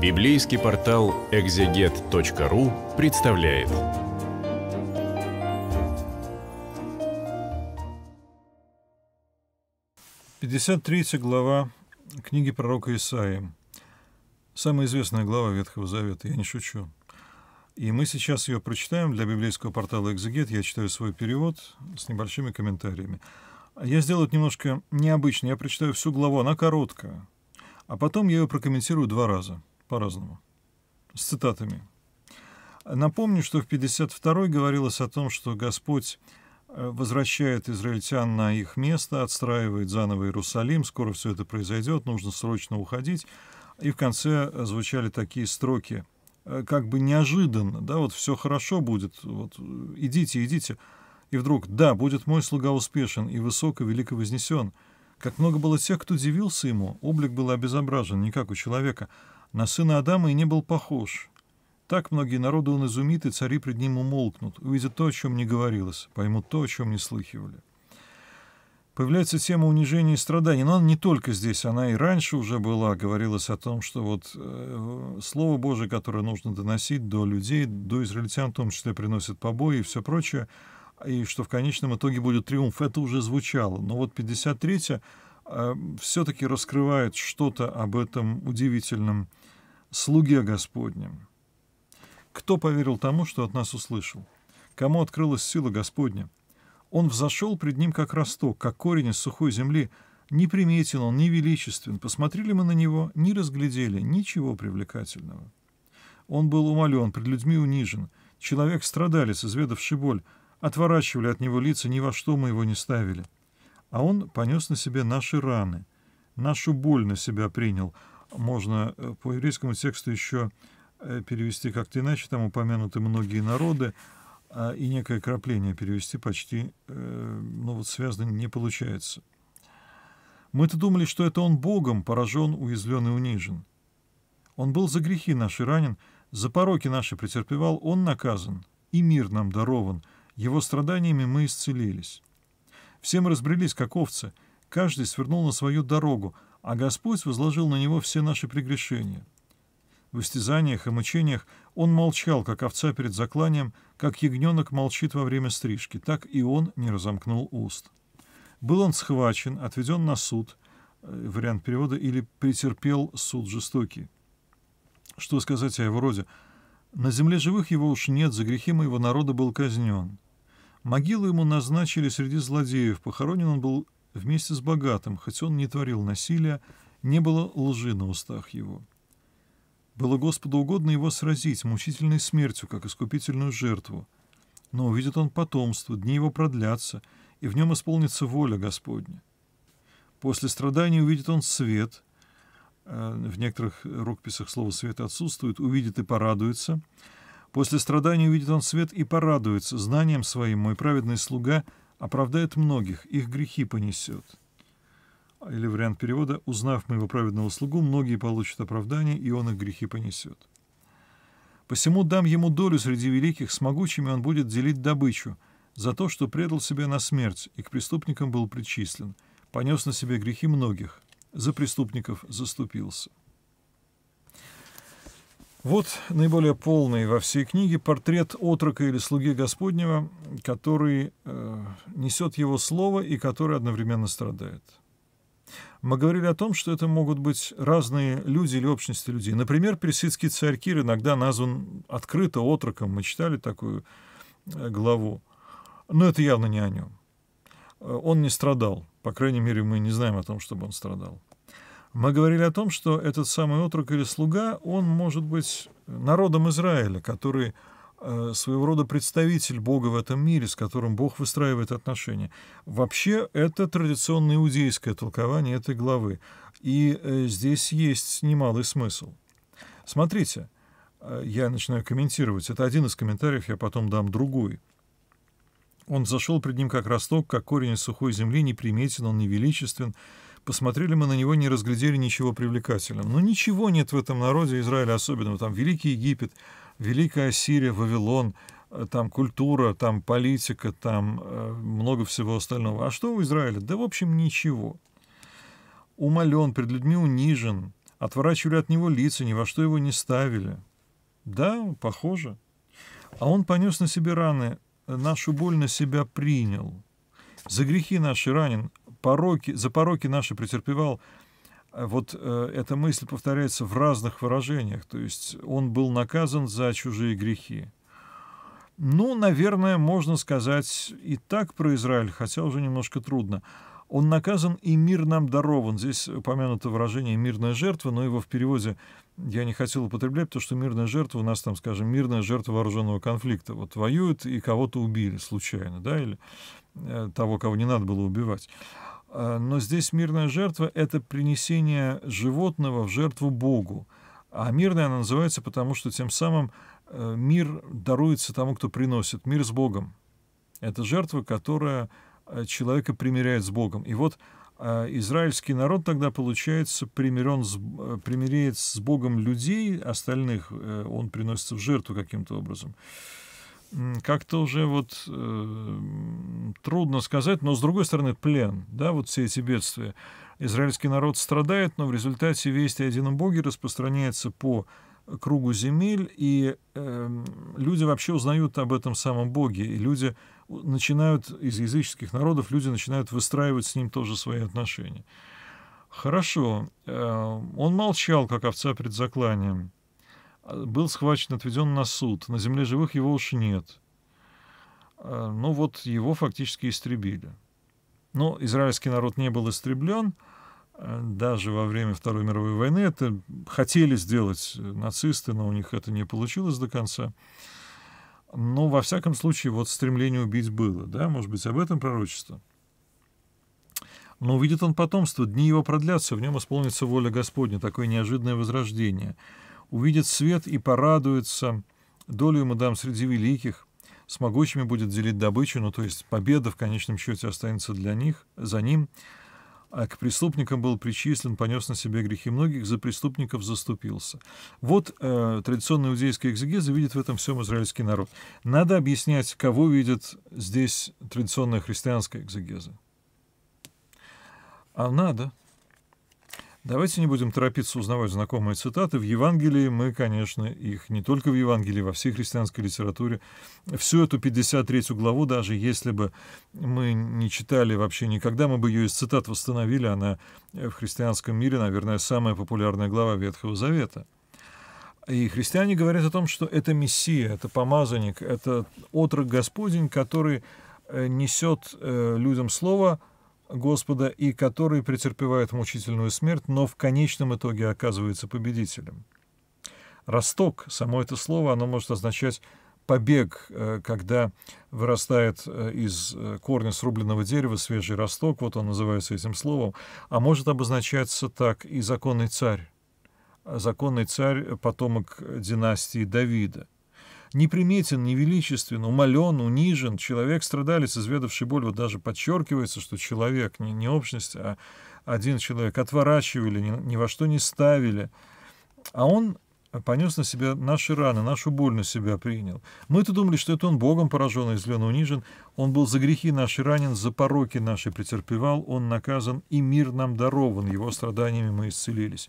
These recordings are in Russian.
Библейский портал экзегет.ру представляет. Пятьдесят третья глава книги пророка Исаии. Самая известная глава Ветхого Завета, я не шучу. И мы сейчас ее прочитаем для библейского портала «Экзегет». Я читаю свой перевод с небольшими комментариями. Я сделаю это немножко необычно. Я прочитаю всю главу, она короткая. А потом я ее прокомментирую два раза по-разному, с цитатами. Напомню, что в 52-й говорилось о том, что Господь э, возвращает израильтян на их место, отстраивает заново Иерусалим, скоро все это произойдет, нужно срочно уходить. И в конце э, звучали такие строки, э, как бы неожиданно, да, вот все хорошо будет, вот идите, идите. И вдруг, да, будет мой слуга успешен и высок и велико вознесен. Как много было тех, кто удивился ему, облик был обезображен, не как у человека. На сына Адама и не был похож. Так многие народы он изумит, и цари пред ним умолкнут, увидят то, о чем не говорилось, поймут то, о чем не слыхивали. Появляется тема унижения и страданий, но она не только здесь, она и раньше уже была, говорилось о том, что вот э, Слово Божие, которое нужно доносить до людей, до израильтян в том числе приносит побои и все прочее, и что в конечном итоге будет триумф, это уже звучало. Но вот 53-я а, все-таки раскрывает что-то об этом удивительном слуге Господнем. Кто поверил тому, что от нас услышал? Кому открылась сила Господня? Он взошел пред ним как росток, как корень из сухой земли. Неприметен он, невеличествен. Посмотрели мы на него, не разглядели ничего привлекательного. Он был умолен, пред людьми унижен. Человек страдали, изведавший боль. Отворачивали от него лица, ни во что мы его не ставили а он понес на себе наши раны, нашу боль на себя принял. Можно э, по еврейскому тексту еще э, перевести как-то иначе, там упомянуты многие народы, а, и некое крапление перевести почти, э, ну вот связано не получается. Мы-то думали, что это он Богом поражен, уязвлен и унижен. Он был за грехи наши ранен, за пороки наши претерпевал, он наказан, и мир нам дарован, его страданиями мы исцелились. Все мы разбрелись, как овцы. Каждый свернул на свою дорогу, а Господь возложил на него все наши прегрешения. В истязаниях и мучениях он молчал, как овца перед закланием, как ягненок молчит во время стрижки, так и он не разомкнул уст. Был он схвачен, отведен на суд, э, вариант перевода, или претерпел суд жестокий. Что сказать о его роде? На земле живых его уж нет, за грехи моего народа был казнен. Могилу ему назначили среди злодеев, похоронен он был вместе с богатым, хоть он не творил насилия, не было лжи на устах его. Было Господу угодно его сразить мучительной смертью, как искупительную жертву. Но увидит он потомство, дни его продлятся, и в нем исполнится воля Господня. После страданий увидит он свет. Э, в некоторых рукописях слово «свет» отсутствует. Увидит и порадуется. После страданий увидит он свет и порадуется. Знанием своим мой праведный слуга оправдает многих, их грехи понесет». Или вариант перевода «Узнав моего праведного слугу, многие получат оправдание, и он их грехи понесет». «Посему дам ему долю среди великих, с могучими он будет делить добычу» за то, что предал себя на смерть и к преступникам был причислен, понес на себе грехи многих, за преступников заступился. Вот наиболее полный во всей книге портрет отрока или слуги Господнего, который э, несет его слово и который одновременно страдает. Мы говорили о том, что это могут быть разные люди или общности людей. Например, персидский царь Кир иногда назван открыто отроком. Мы читали такую э, главу. Но это явно не о нем. Э, он не страдал. По крайней мере, мы не знаем о том, чтобы он страдал. Мы говорили о том, что этот самый отрок или слуга, он может быть народом Израиля, который э, своего рода представитель Бога в этом мире, с которым Бог выстраивает отношения. Вообще, это традиционное иудейское толкование этой главы. И э, здесь есть немалый смысл. Смотрите, э, я начинаю комментировать. Это один из комментариев, я потом дам другой. Он зашел пред ним как росток, как корень из сухой земли, неприметен, он невеличествен, величествен посмотрели мы на него, не разглядели ничего привлекательного. Но ну, ничего нет в этом народе Израиля особенного. Там Великий Египет, Великая Ассирия, Вавилон, э, там культура, там политика, там э, много всего остального. А что у Израиля? Да, в общем, ничего. Умолен, перед людьми унижен, отворачивали от него лица, ни во что его не ставили. Да, похоже. А он понес на себе раны, э, нашу боль на себя принял. За грехи наши ранен, пороки, за пороки наши претерпевал. Э, вот э, эта мысль повторяется в разных выражениях. То есть он был наказан за чужие грехи. Ну, наверное, можно сказать и так про Израиль, хотя уже немножко трудно. Он наказан, и мир нам дарован. Здесь упомянуто выражение «мирная жертва», но его в переводе я не хотел употреблять, потому что мирная жертва у нас там, скажем, мирная жертва вооруженного конфликта. Вот воюют и кого-то убили случайно, да, или э, того, кого не надо было убивать. Э, но здесь мирная жертва — это принесение животного в жертву Богу. А мирная она называется потому, что тем самым э, мир даруется тому, кто приносит. Мир с Богом. Это жертва, которая э, человека примиряет с Богом. И вот израильский народ тогда, получается, примирен с, примиряет с Богом людей, остальных он приносится в жертву каким-то образом как-то уже вот э, трудно сказать, но с другой стороны плен, да, вот все эти бедствия. Израильский народ страдает, но в результате весть о едином Боге распространяется по кругу земель, и э, люди вообще узнают об этом самом Боге, и люди начинают, из языческих народов, люди начинают выстраивать с ним тоже свои отношения. Хорошо, э, он молчал, как овца пред закланием был схвачен, отведен на суд. На земле живых его уж нет. А, ну вот его фактически истребили. Но ну, израильский народ не был истреблен. А, даже во время Второй мировой войны это хотели сделать нацисты, но у них это не получилось до конца. Но, во всяком случае, вот стремление убить было, да, может быть, об этом пророчество. Но увидит он потомство, дни его продлятся, в нем исполнится воля Господня, такое неожиданное возрождение — увидит свет и порадуется. Долю мадам среди великих. С могучими будет делить добычу, ну то есть победа в конечном счете останется для них, за ним. А к преступникам был причислен, понес на себе грехи многих, за преступников заступился. Вот э, традиционная иудейская экзегеза видит в этом всем израильский народ. Надо объяснять, кого видит здесь традиционная христианская экзегеза. А надо. Давайте не будем торопиться узнавать знакомые цитаты. В Евангелии мы, конечно, их не только в Евангелии, во всей христианской литературе. Всю эту 53 главу, даже если бы мы не читали вообще никогда, мы бы ее из цитат восстановили. Она в христианском мире, наверное, самая популярная глава Ветхого Завета. И христиане говорят о том, что это Мессия, это помазанник, это отрок Господень, который э, несет э, людям слово – Господа и который претерпевает мучительную смерть, но в конечном итоге оказывается победителем. Росток, само это слово, оно может означать побег, э, когда вырастает э, из э, корня срубленного дерева свежий росток, вот он называется этим словом, а может обозначаться так и законный царь. Законный царь – потомок династии Давида – Неприметен, невеличествен, умален унижен. Человек-страдалец, изведавший боль, вот даже подчеркивается, что человек, не, не общность, а один человек, отворачивали, ни, ни во что не ставили. А он понес на себя наши раны, нашу боль на себя принял. Мы-то думали, что это он Богом поражен, а излен, унижен. Он был за грехи наши ранен, за пороки наши претерпевал, он наказан, и мир нам дарован, его страданиями мы исцелились.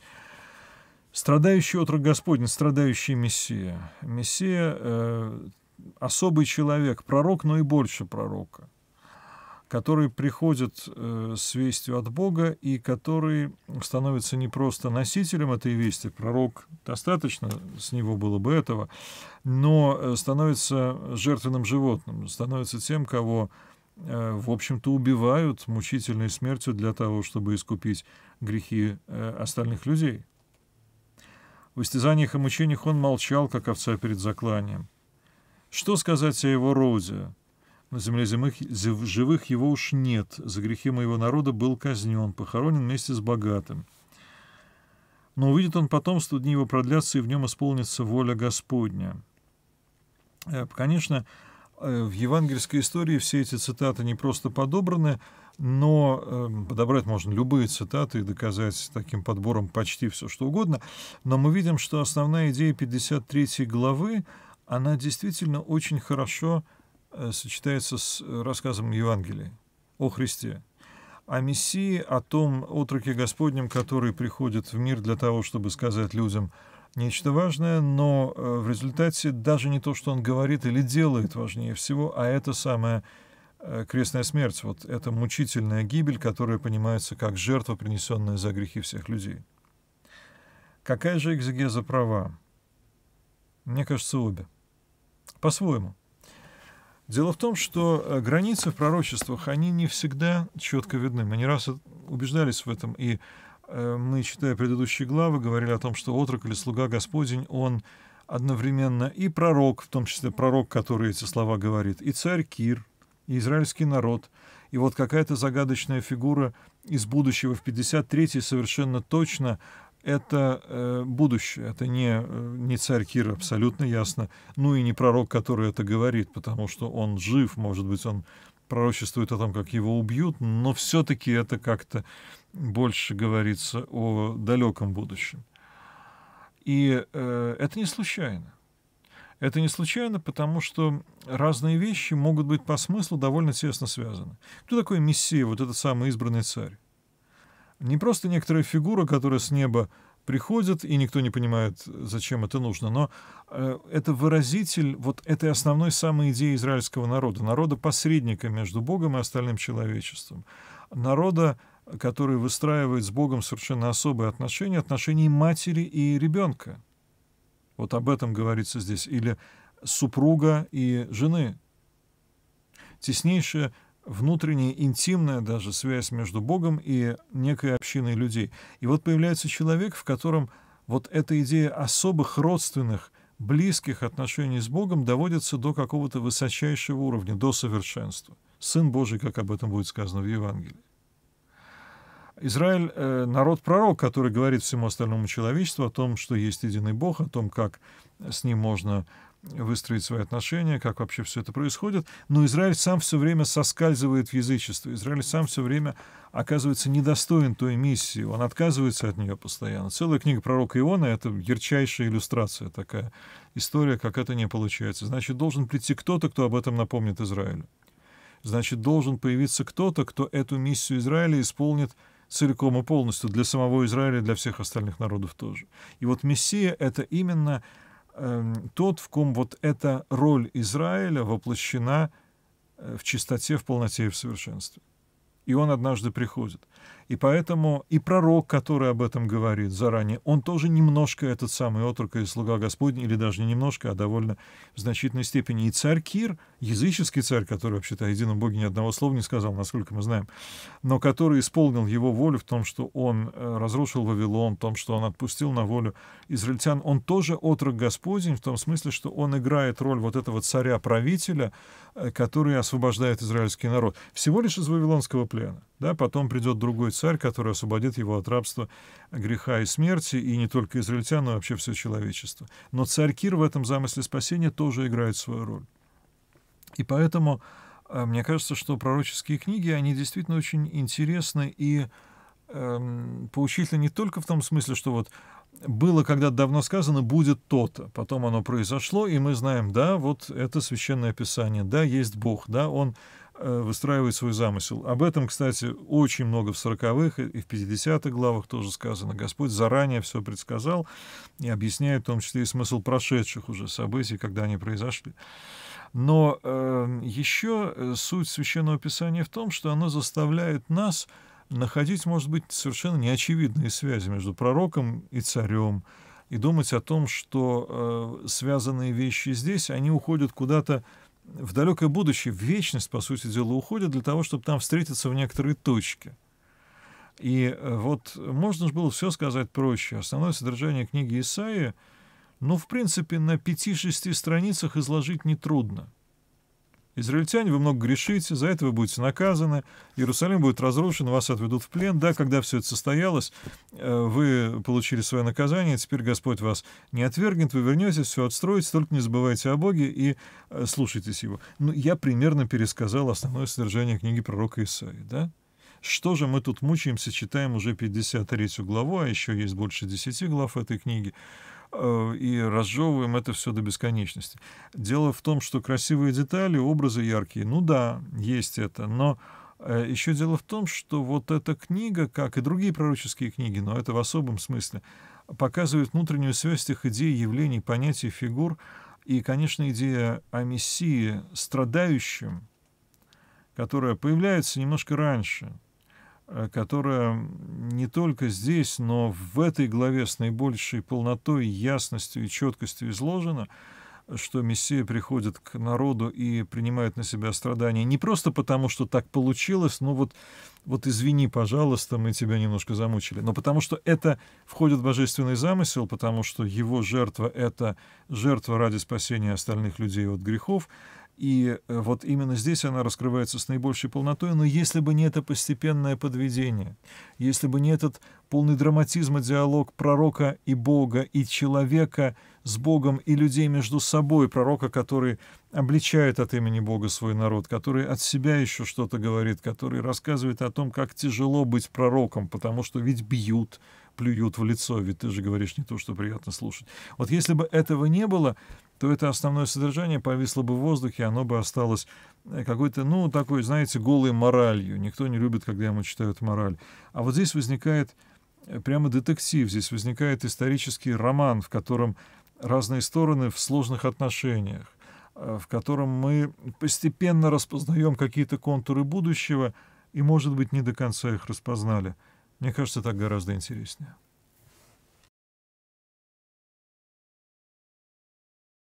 Страдающий отрок Господень, страдающий Мессия. Мессия э, — особый человек, пророк, но и больше пророка, который приходит э, с вестью от Бога и который становится не просто носителем этой вести, пророк, достаточно с него было бы этого, но э, становится жертвенным животным, становится тем, кого э, в общем-то, убивают мучительной смертью для того, чтобы искупить грехи э, остальных людей. В истязаниях и мучениях он молчал, как овца перед закланием. Что сказать о его роде? На земле земых, живых его уж нет. За грехи моего народа был казнен, похоронен вместе с богатым. Но увидит он потом, что дни его продлятся, и в нем исполнится воля Господня. Э, конечно, э, в евангельской истории все эти цитаты не просто подобраны, но э, подобрать можно любые цитаты и доказать таким подбором почти все, что угодно. Но мы видим, что основная идея 53 главы, она действительно очень хорошо э, сочетается с рассказом Евангелия о Христе, о Мессии, о том отроке Господнем, который приходит в мир для того, чтобы сказать людям нечто важное, но э, в результате даже не то, что он говорит или делает, важнее всего, а это самое – Э, крестная смерть, вот это мучительная гибель, которая понимается как жертва, принесенная за грехи всех людей. Какая же экзегеза права? Мне кажется, обе. По-своему. Дело в том, что э, границы в пророчествах, они не всегда четко видны. Мы не раз убеждались в этом, и э, мы, читая предыдущие главы, говорили о том, что отрок или слуга Господень, он одновременно и пророк, в том числе пророк, который эти слова говорит, и царь Кир, и израильский народ. И вот какая-то загадочная фигура из будущего в 53-й совершенно точно это э, будущее, это не, э, не царь Кир, абсолютно ясно, ну и не пророк, который это говорит, потому что он жив, может быть, он пророчествует о том, как его убьют, но все-таки это как-то больше говорится о далеком будущем. И э, это не случайно. Это не случайно, потому что разные вещи могут быть по смыслу довольно тесно связаны. Кто такой Мессия, вот этот самый избранный царь? Не просто некоторая фигура, которая с неба приходит, и никто не понимает, зачем это нужно, но э, это выразитель вот этой основной самой идеи израильского народа, народа-посредника между Богом и остальным человечеством, народа, который выстраивает с Богом совершенно особые отношения, отношения матери и ребенка. Вот об этом говорится здесь. Или супруга и жены. Теснейшая внутренняя, интимная даже связь между Богом и некой общиной людей. И вот появляется человек, в котором вот эта идея особых родственных, близких отношений с Богом доводится до какого-то высочайшего уровня, до совершенства. Сын Божий, как об этом будет сказано в Евангелии. Израиль э, народ пророк, который говорит всему остальному человечеству о том, что есть единый Бог, о том, как с ним можно выстроить свои отношения, как вообще все это происходит. Но Израиль сам все время соскальзывает в язычество. Израиль сам все время оказывается недостоин той миссии. Он отказывается от нее постоянно. Целая книга пророка Иона — это ярчайшая иллюстрация такая. История, как это не получается. Значит, должен прийти кто-то, кто об этом напомнит Израилю. Значит, должен появиться кто-то, кто эту миссию Израиля исполнит — целиком и полностью для самого Израиля и для всех остальных народов тоже. И вот Мессия — это именно э, тот, в ком вот эта роль Израиля воплощена э, в чистоте, в полноте и в совершенстве. И он однажды приходит. И поэтому и пророк, который об этом говорит заранее, он тоже немножко этот самый отрок и слуга Господний, или даже не немножко, а довольно в значительной степени. И царь Кир, языческий царь, который вообще-то о едином Боге ни одного слова не сказал, насколько мы знаем, но который исполнил его волю в том, что он э, разрушил Вавилон, в том, что он отпустил на волю израильтян, он тоже отрок Господень, в том смысле, что он играет роль вот этого царя-правителя, э, который освобождает израильский народ. Всего лишь из вавилонского плена. Да? Потом придет друг другой царь, который освободит его от рабства, греха и смерти, и не только израильтян, но вообще все человечество. Но царь Кир в этом замысле спасения тоже играет свою роль. И поэтому э, мне кажется, что пророческие книги, они действительно очень интересны и эм, поучительны не только в том смысле, что вот было когда-то давно сказано «будет то-то», потом оно произошло, и мы знаем, да, вот это священное писание, да, есть Бог, да, Он Э, выстраивает свой замысел. Об этом, кстати, очень много в 40-х и в 50-х главах тоже сказано. Господь заранее все предсказал и объясняет в том числе и смысл прошедших уже событий, когда они произошли. Но эм, э, еще суть священного писания в том, что оно заставляет нас находить, может быть, совершенно неочевидные связи между пророком и царем, и думать о том, что э, связанные вещи здесь, они уходят куда-то в далекое будущее, в вечность, по сути дела, уходят для того, чтобы там встретиться в некоторой точке. И э, вот можно же было все сказать проще. Основное содержание книги Исаия, ну, в принципе, на пяти-шести страницах изложить нетрудно. Израильтяне, вы много грешите, за это вы будете наказаны, Иерусалим будет разрушен, вас отведут в плен. Да, когда все это состоялось, э, вы получили свое наказание, теперь Господь вас не отвергнет, вы вернетесь, все отстроите, только не забывайте о Боге и э, слушайтесь Его. Ну, я примерно пересказал основное содержание книги пророка Исаии, да? Что же мы тут мучаемся, читаем уже 53 главу, а еще есть больше 10 глав этой книги. Э, и разжевываем это все до бесконечности. Дело в том, что красивые детали, образы яркие, ну да, есть это, но э, еще дело в том, что вот эта книга, как и другие пророческие книги, но это в особом смысле, показывает внутреннюю связь тех идей, явлений, понятий, фигур, и, конечно, идея о Мессии страдающем, которая появляется немножко раньше, Э, которая не только здесь, но в этой главе с наибольшей полнотой, ясностью и четкостью изложена, что Мессия приходит к народу и принимает на себя страдания не просто потому, что так получилось, но ну вот, вот извини, пожалуйста, мы тебя немножко замучили, но потому что это входит в божественный замысел, потому что его жертва — это жертва ради спасения остальных людей от грехов, и э, вот именно здесь она раскрывается с наибольшей полнотой, но если бы не это постепенное подведение, если бы не этот полный драматизма диалог пророка и Бога, и человека с Богом, и людей между собой, пророка, который обличает от имени Бога свой народ, который от себя еще что-то говорит, который рассказывает о том, как тяжело быть пророком, потому что ведь бьют, плюют в лицо, ведь ты же говоришь не то, что приятно слушать. Вот если бы этого не было, то это основное содержание повисло бы в воздухе, оно бы осталось э, какой-то, ну, такой, знаете, голой моралью. Никто не любит, когда ему читают мораль. А вот здесь возникает э, прямо детектив, здесь возникает исторический роман, в котором разные стороны в сложных отношениях, э, в котором мы постепенно распознаем какие-то контуры будущего и, может быть, не до конца их распознали. Мне кажется, так гораздо интереснее.